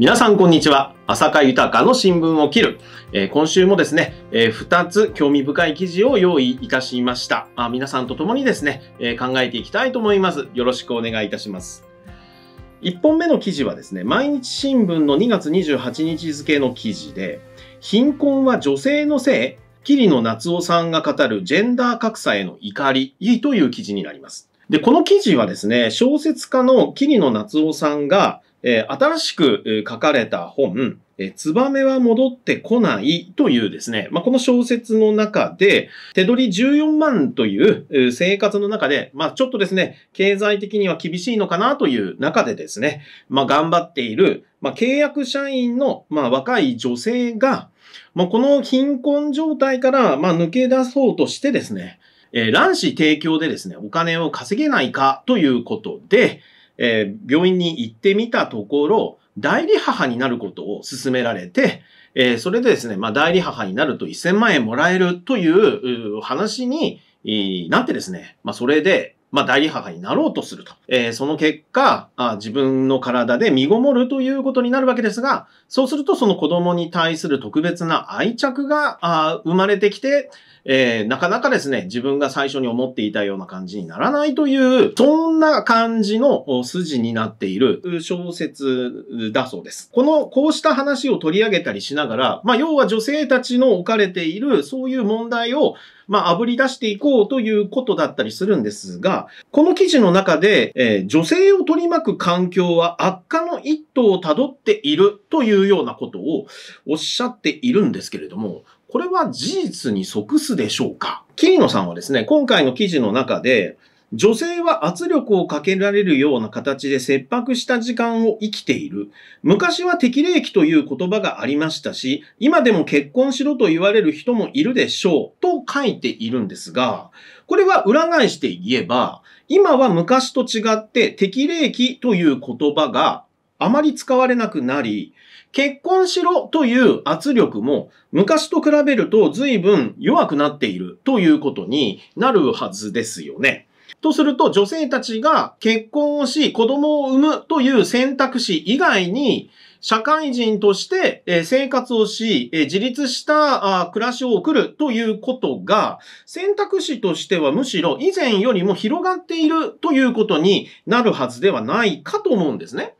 皆さんこんにちは浅香豊の新聞を切る、えー、今週もですね、えー、2つ興味深い記事を用意いたしましたあ皆さんと共にですね、えー、考えていきたいと思いますよろしくお願いいたします1本目の記事はですね毎日新聞の2月28日付の記事で貧困は女性のせい桐野夏夫さんが語るジェンダー格差への怒りという記事になりますでこの記事はですね小説家の桐野夏夫さんがえー、新しく書かれた本、ツバメは戻ってこないというですね、まあ、この小説の中で、手取り14万という生活の中で、まあ、ちょっとですね、経済的には厳しいのかなという中でですね、まあ、頑張っている、ま契約社員の、ま若い女性が、まこの貧困状態から、ま抜け出そうとしてですね、えー、卵子提供でですね、お金を稼げないかということで、えー、病院に行ってみたところ、代理母になることを勧められて、えー、それでですね、まあ、代理母になると1000万円もらえるという話になってですね、まあ、それでまあ、代理母になろうとすると。えー、その結果あ、自分の体で身ごもるということになるわけですが、そうするとその子供に対する特別な愛着があ生まれてきて、えー、なかなかですね、自分が最初に思っていたような感じにならないという、そんな感じの筋になっている小説だそうです。この、こうした話を取り上げたりしながら、まあ、要は女性たちの置かれている、そういう問題を、まあ、炙り出していこうということだったりするんですが、この記事の中で、えー、女性を取り巻く環境は悪化の一途をたどっているというようなことをおっしゃっているんですけれども、これは事実に即すでしょうか桐野さんはですね、今回の記事の中で、女性は圧力をかけられるような形で切迫した時間を生きている。昔は適齢期という言葉がありましたし、今でも結婚しろと言われる人もいるでしょうと書いているんですが、これは裏返して言えば、今は昔と違って適齢期という言葉があまり使われなくなり、結婚しろという圧力も昔と比べると随分弱くなっているということになるはずですよね。とすると、女性たちが結婚をし、子供を産むという選択肢以外に、社会人として生活をし、自立した暮らしを送るということが、選択肢としてはむしろ以前よりも広がっているということになるはずではないかと思うんですね。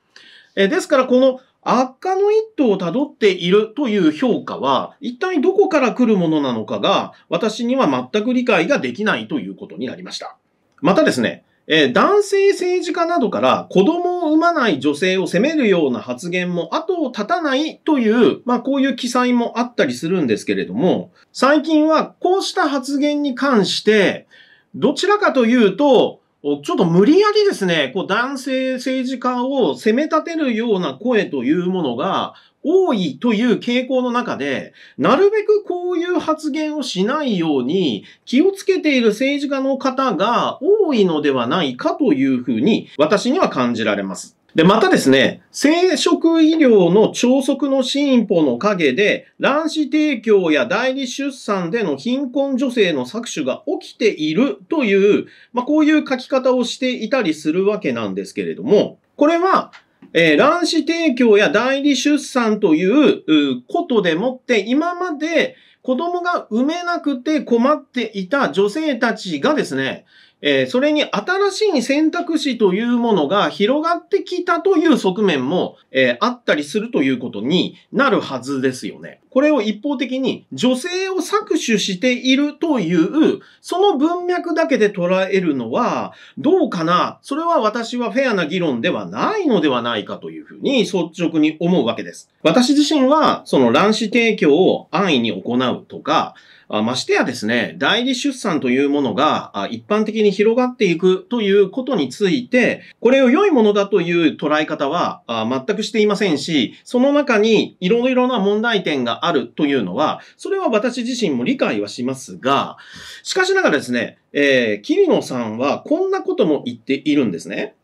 ですから、この悪化の一途をたどっているという評価は、一体どこから来るものなのかが、私には全く理解ができないということになりました。またですね、えー、男性政治家などから子供を産まない女性を責めるような発言も後を絶たないという、まあこういう記載もあったりするんですけれども、最近はこうした発言に関して、どちらかというと、ちょっと無理やりですね、こう男性政治家を責め立てるような声というものが多いという傾向の中で、なるべくこういう発言をしないように気をつけている政治家の方が多いのではないかというふうに私には感じられます。で、またですね、生殖医療の超速の進歩の陰で、卵子提供や代理出産での貧困女性の搾取が起きているという、まあ、こういう書き方をしていたりするわけなんですけれども、これは、えー、卵子提供や代理出産ということでもって、今まで子供が産めなくて困っていた女性たちがですね、えー、それに新しい選択肢というものが広がってきたという側面も、えー、あったりするということになるはずですよね。これを一方的に女性を搾取しているという、その文脈だけで捉えるのはどうかなそれは私はフェアな議論ではないのではないかというふうに率直に思うわけです。私自身はその卵子提供を安易に行うとか、あましてやですね、代理出産というものが一般的に広がっていくということについて、これを良いものだという捉え方は全くしていませんし、その中にいろいろな問題点があるというのは、それは私自身も理解はしますが、しかしながらですね、えー、桐野さんはこんなことも言っているんですね。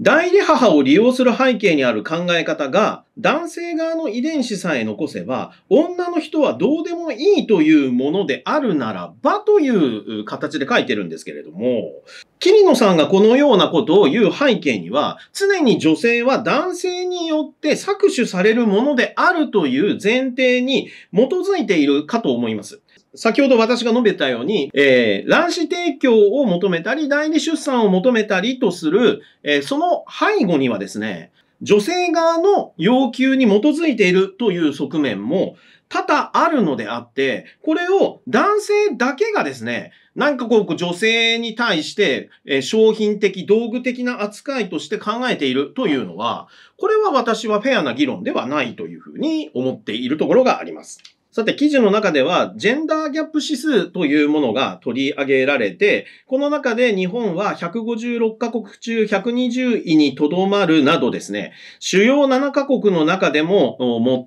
代理母を利用する背景にある考え方が、男性側の遺伝子さえ残せば、女の人はどうでもいいというものであるならばという形で書いてるんですけれども、桐野さんがこのようなことを言う背景には、常に女性は男性によって搾取されるものであるという前提に基づいているかと思います。先ほど私が述べたように、えー、卵子提供を求めたり、代理出産を求めたりとする、えー、その背後にはですね、女性側の要求に基づいているという側面も多々あるのであって、これを男性だけがですね、なんかこう女性に対して、え商品的、道具的な扱いとして考えているというのは、これは私はフェアな議論ではないというふうに思っているところがあります。さて、記事の中では、ジェンダーギャップ指数というものが取り上げられて、この中で日本は156カ国中120位にとどまるなどですね、主要7カ国の中でも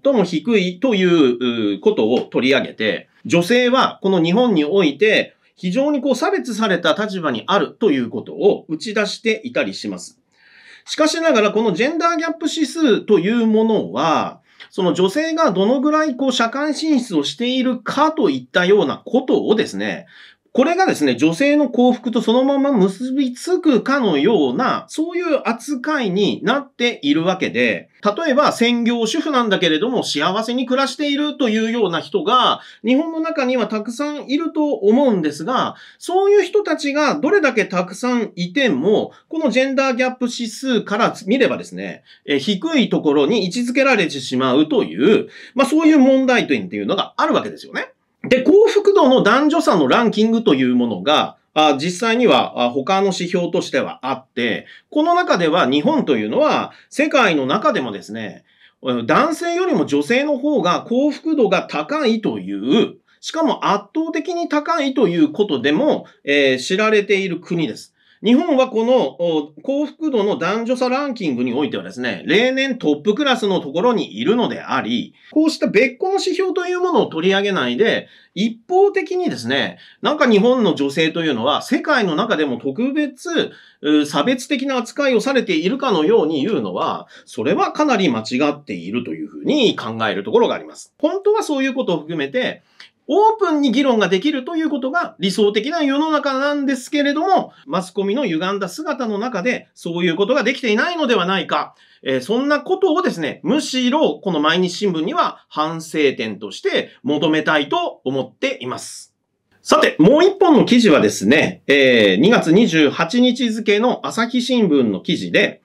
最も低いということを取り上げて、女性はこの日本において非常にこう差別された立場にあるということを打ち出していたりします。しかしながらこのジェンダーギャップ指数というものは、その女性がどのぐらいこう社会進出をしているかといったようなことをですね、これがですね、女性の幸福とそのまま結びつくかのような、そういう扱いになっているわけで、例えば専業主婦なんだけれども幸せに暮らしているというような人が、日本の中にはたくさんいると思うんですが、そういう人たちがどれだけたくさんいても、このジェンダーギャップ指数から見ればですね、え低いところに位置づけられてしまうという、まあそういう問題点っていうのがあるわけですよね。で、幸福度の男女差のランキングというものが、あ実際には他の指標としてはあって、この中では日本というのは世界の中でもですね、男性よりも女性の方が幸福度が高いという、しかも圧倒的に高いということでも、えー、知られている国です。日本はこの幸福度の男女差ランキングにおいてはですね、例年トップクラスのところにいるのであり、こうした別個の指標というものを取り上げないで、一方的にですね、なんか日本の女性というのは世界の中でも特別差別的な扱いをされているかのように言うのは、それはかなり間違っているというふうに考えるところがあります。本当はそういうことを含めて、オープンに議論ができるということが理想的な世の中なんですけれども、マスコミの歪んだ姿の中でそういうことができていないのではないか。えー、そんなことをですね、むしろこの毎日新聞には反省点として求めたいと思っています。さて、もう一本の記事はですね、えー、2月28日付の朝日新聞の記事で、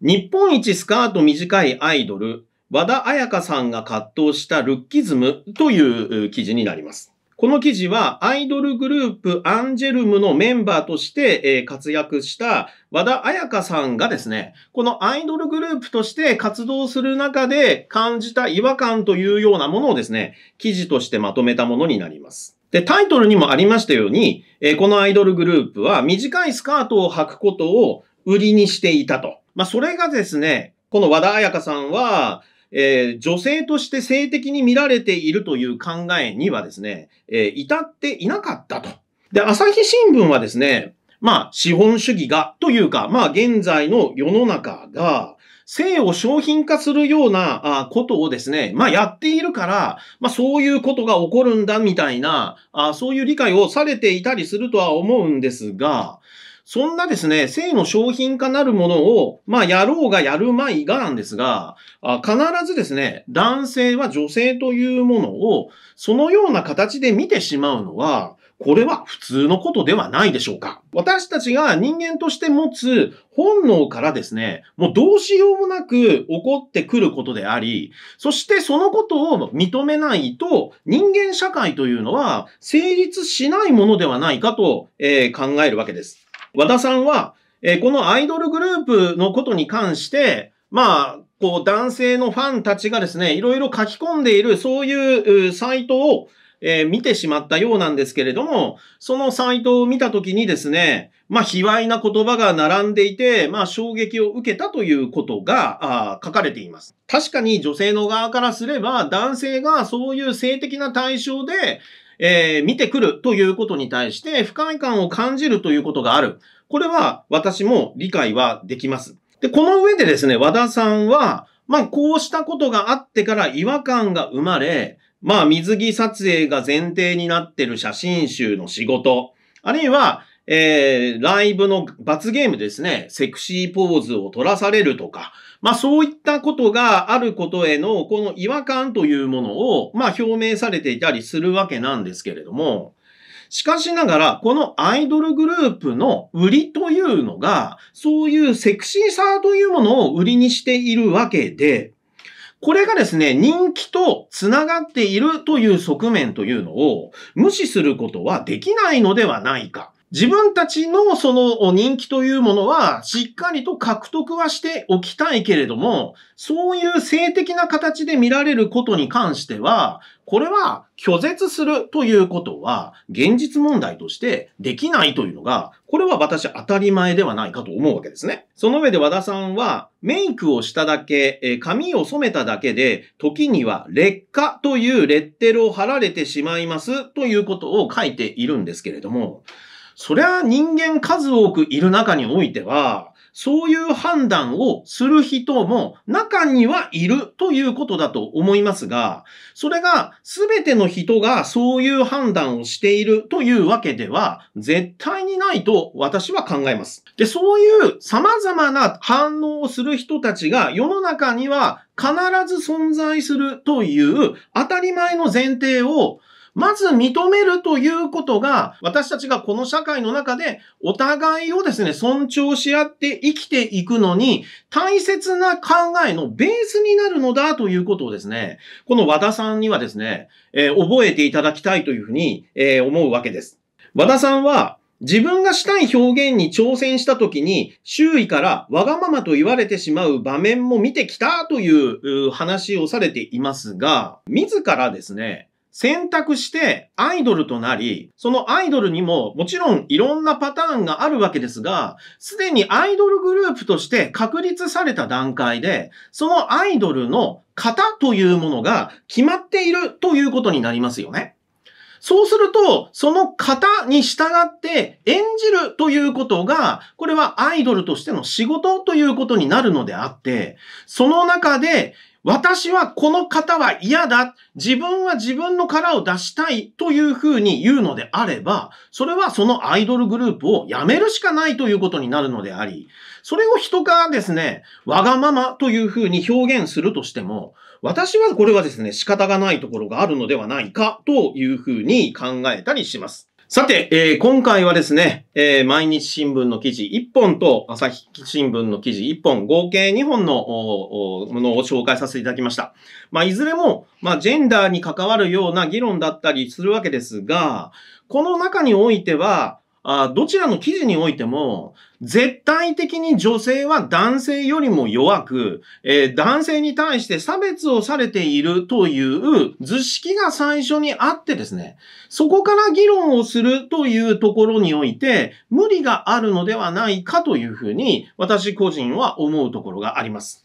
日本一スカート短いアイドル、和田彩香さんが葛藤したルッキズムという記事になります。この記事はアイドルグループアンジェルムのメンバーとして活躍した和田彩香さんがですね、このアイドルグループとして活動する中で感じた違和感というようなものをですね、記事としてまとめたものになります。で、タイトルにもありましたように、このアイドルグループは短いスカートを履くことを売りにしていたと。まあ、それがですね、この和田彩香さんは、えー、女性として性的に見られているという考えにはですね、えー、至っていなかったと。で、朝日新聞はですね、まあ、資本主義が、というか、まあ、現在の世の中が、性を商品化するようなあことをですね、まあやっているから、まあそういうことが起こるんだみたいな、あそういう理解をされていたりするとは思うんですが、そんなですね、性の商品化なるものを、まあ、やろうがやるまいがなんですが、あ必ずですね、男性は女性というものを、そのような形で見てしまうのは、これは普通のことではないでしょうか。私たちが人間として持つ本能からですね、もうどうしようもなく起こってくることであり、そしてそのことを認めないと人間社会というのは成立しないものではないかと、えー、考えるわけです。和田さんは、えー、このアイドルグループのことに関して、まあ、こう、男性のファンたちがですね、いろいろ書き込んでいる、そういうサイトを、えー、見てしまったようなんですけれども、そのサイトを見たときにですね、まあ、卑猥な言葉が並んでいて、まあ、衝撃を受けたということが、あ書かれています。確かに女性の側からすれば、男性がそういう性的な対象で、えー、見てくるということに対して不快感を感じるということがある。これは私も理解はできます。で、この上でですね、和田さんは、まあ、こうしたことがあってから違和感が生まれ、まあ、水着撮影が前提になってる写真集の仕事、あるいは、えー、ライブの罰ゲームですね、セクシーポーズを取らされるとか、まあそういったことがあることへのこの違和感というものを、まあ表明されていたりするわけなんですけれども、しかしながら、このアイドルグループの売りというのが、そういうセクシーさというものを売りにしているわけで、これがですね、人気と繋がっているという側面というのを無視することはできないのではないか。自分たちのその人気というものはしっかりと獲得はしておきたいけれども、そういう性的な形で見られることに関しては、これは拒絶するということは現実問題としてできないというのが、これは私当たり前ではないかと思うわけですね。その上で和田さんは、メイクをしただけ、髪を染めただけで、時には劣化というレッテルを貼られてしまいますということを書いているんですけれども、そりゃ人間数多くいる中においては、そういう判断をする人も中にはいるということだと思いますが、それが全ての人がそういう判断をしているというわけでは絶対にないと私は考えます。で、そういう様々な反応をする人たちが世の中には必ず存在するという当たり前の前提をまず認めるということが、私たちがこの社会の中でお互いをですね、尊重し合って生きていくのに、大切な考えのベースになるのだということをですね、この和田さんにはですね、えー、覚えていただきたいというふうに、えー、思うわけです。和田さんは、自分がしたい表現に挑戦した時に、周囲からわがままと言われてしまう場面も見てきたという話をされていますが、自らですね、選択してアイドルとなり、そのアイドルにももちろんいろんなパターンがあるわけですが、すでにアイドルグループとして確立された段階で、そのアイドルの型というものが決まっているということになりますよね。そうすると、その型に従って演じるということが、これはアイドルとしての仕事ということになるのであって、その中で私はこの方は嫌だ。自分は自分の殻を出したいというふうに言うのであれば、それはそのアイドルグループをやめるしかないということになるのであり、それを人がですね、わがままというふうに表現するとしても、私はこれはですね、仕方がないところがあるのではないかというふうに考えたりします。さて、えー、今回はですね、えー、毎日新聞の記事1本と朝日新聞の記事1本、合計2本のものを紹介させていただきました。まあ、いずれも、まあ、ジェンダーに関わるような議論だったりするわけですが、この中においては、あどちらの記事においても、絶対的に女性は男性よりも弱く、えー、男性に対して差別をされているという図式が最初にあってですね、そこから議論をするというところにおいて、無理があるのではないかというふうに、私個人は思うところがあります。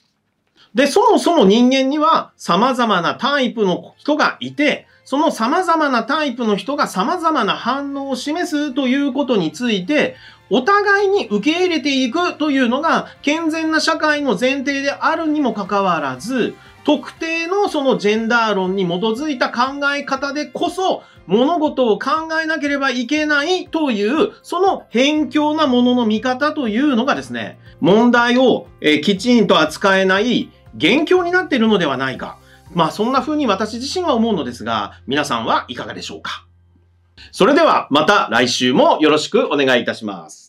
で、そもそも人間には様々なタイプの人がいて、その様々なタイプの人が様々な反応を示すということについて、お互いに受け入れていくというのが健全な社会の前提であるにもかかわらず、特定のそのジェンダー論に基づいた考え方でこそ物事を考えなければいけないという、その偏境なものの見方というのがですね、問題をきちんと扱えない元凶になっているのではないか。まあそんな風に私自身は思うのですが、皆さんはいかがでしょうかそれではまた来週もよろしくお願いいたします。